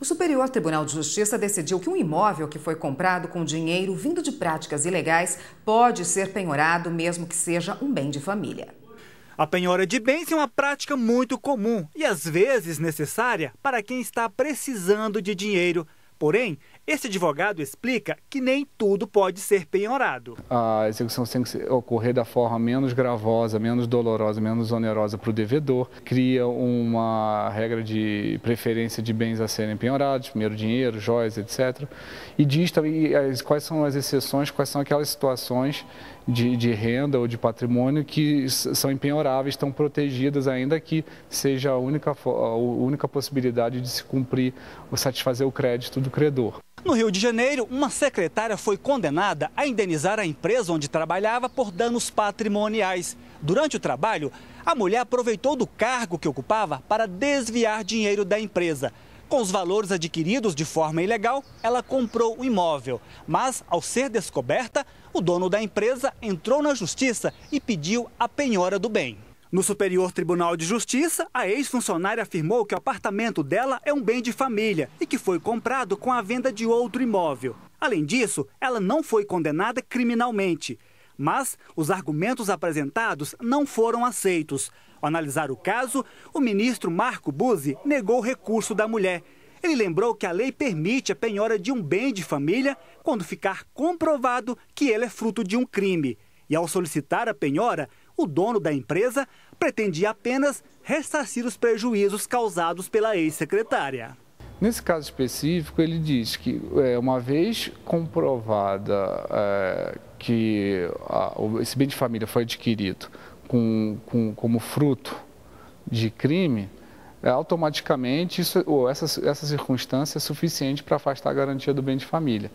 O Superior Tribunal de Justiça decidiu que um imóvel que foi comprado com dinheiro vindo de práticas ilegais pode ser penhorado, mesmo que seja um bem de família. A penhora de bens é uma prática muito comum e às vezes necessária para quem está precisando de dinheiro. Porém, esse advogado explica que nem tudo pode ser penhorado. A execução tem que ocorrer da forma menos gravosa, menos dolorosa, menos onerosa para o devedor. Cria uma regra de preferência de bens a serem penhorados, primeiro dinheiro, joias, etc. E diz também quais são as exceções, quais são aquelas situações de, de renda ou de patrimônio que são empenhoráveis, estão protegidas, ainda que seja a única, a única possibilidade de se cumprir ou satisfazer o crédito do credor. No Rio de Janeiro, uma secretária foi condenada a indenizar a empresa onde trabalhava por danos patrimoniais. Durante o trabalho, a mulher aproveitou do cargo que ocupava para desviar dinheiro da empresa. Com os valores adquiridos de forma ilegal, ela comprou o imóvel. Mas, ao ser descoberta, o dono da empresa entrou na justiça e pediu a penhora do bem. No Superior Tribunal de Justiça, a ex-funcionária afirmou que o apartamento dela é um bem de família e que foi comprado com a venda de outro imóvel. Além disso, ela não foi condenada criminalmente. Mas os argumentos apresentados não foram aceitos. Ao analisar o caso, o ministro Marco Buzzi negou o recurso da mulher. Ele lembrou que a lei permite a penhora de um bem de família quando ficar comprovado que ele é fruto de um crime. E ao solicitar a penhora, o dono da empresa pretendia apenas ressarcir os prejuízos causados pela ex-secretária. Nesse caso específico, ele diz que, é, uma vez comprovada é, que a, esse bem de família foi adquirido com, com, como fruto de crime, é, automaticamente isso, ou essa, essa circunstância é suficiente para afastar a garantia do bem de família.